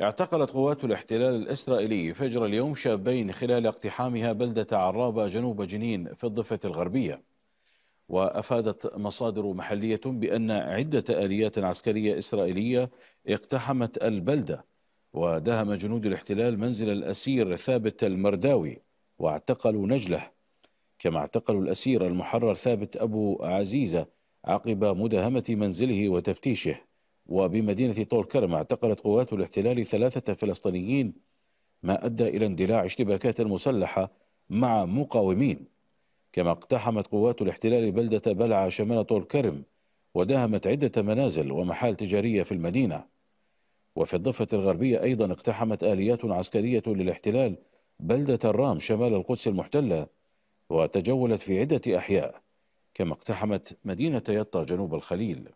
اعتقلت قوات الاحتلال الإسرائيلي فجر اليوم شابين خلال اقتحامها بلدة عرابة جنوب جنين في الضفة الغربية وأفادت مصادر محلية بأن عدة آليات عسكرية إسرائيلية اقتحمت البلدة ودهم جنود الاحتلال منزل الأسير ثابت المرداوي واعتقلوا نجله كما اعتقلوا الأسير المحرر ثابت أبو عزيزة عقب مداهمة منزله وتفتيشه وبمدينة طول كرم اعتقلت قوات الاحتلال ثلاثة فلسطينيين ما أدى إلى اندلاع اشتباكات مسلحة مع مقاومين كما اقتحمت قوات الاحتلال بلدة بلعة شمال طول كرم وداهمت عدة منازل ومحال تجارية في المدينة وفي الضفة الغربية أيضا اقتحمت آليات عسكرية للاحتلال بلدة الرام شمال القدس المحتلة وتجولت في عدة أحياء كما اقتحمت مدينة يطا جنوب الخليل